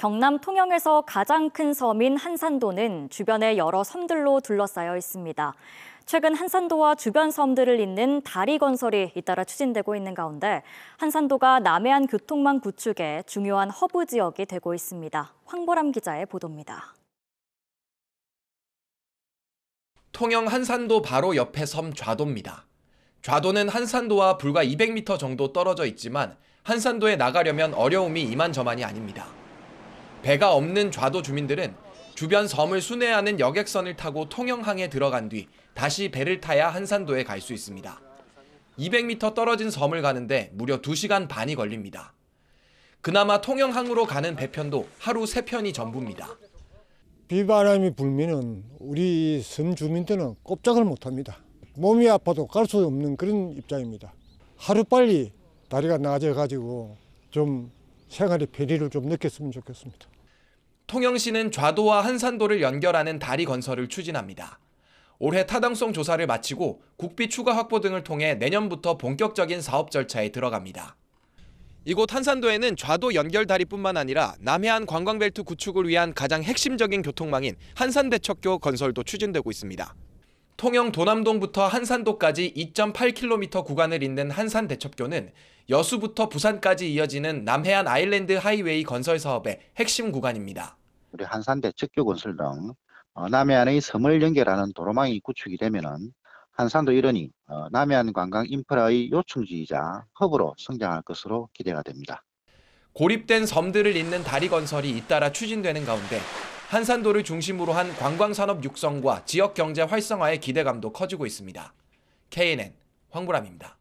경남 통영에서 가장 큰 섬인 한산도는 주변의 여러 섬들로 둘러싸여 있습니다. 최근 한산도와 주변 섬들을 잇는 다리 건설이 잇따라 추진되고 있는 가운데 한산도가 남해안 교통망 구축에 중요한 허브 지역이 되고 있습니다. 황보람 기자의 보도입니다. 통영 한산도 바로 옆에 섬 좌도입니다. 좌도는 한산도와 불과 200m 정도 떨어져 있지만 한산도에 나가려면 어려움이 이만저만이 아닙니다. 배가 없는 좌도 주민들은 주변 섬을 순회하는 여객선을 타고 통영항에 들어간 뒤 다시 배를 타야 한산도에 갈 수 있습니다. 200m 떨어진 섬을 가는데 무려 2시간 반이 걸립니다. 그나마 통영항으로 가는 배편도 하루 3편이 전부입니다. 비바람이 불면은 우리 섬 주민들은 꼼짝을 못합니다. 몸이 아파도 갈 수 없는 그런 입장입니다. 하루빨리 다리가 낮아가지고 져좀 생활의 배리를좀 느꼈으면 좋겠습니다. 통영시는 좌도와 한산도를 연결하는 다리 건설을 추진합니다. 올해 타당성 조사를 마치고 국비 추가 확보 등을 통해 내년부터 본격적인 사업 절차에 들어갑니다. 이곳 한산도에는 좌도 연결다리뿐만 아니라 남해안 관광벨트 구축을 위한 가장 핵심적인 교통망인 한산대척교 건설도 추진되고 있습니다. 통영 도남동부터 한산도까지 2.8km 구간을 잇는 한산 대첩교는 여수부터 부산까지 이어지는 남해안 아일랜드 하이웨이 건설 사업의 핵심 구간입니다. 우리 한산 대첩교 건설 등 어, 남해안의 섬을 연결하는 도로망이 구축이 되면은 한산도 이러니 어, 남해안 관광 인프라의 요충지이자 허브로 성장할 것으로 기대가 됩니다. 고립된 섬들을 잇는 다리 건설이 잇따라 추진되는 가운데 한산도를 중심으로 한 관광산업 육성과 지역 경제 활성화의 기대감도 커지고 있습니다. KNN 황보람입니다.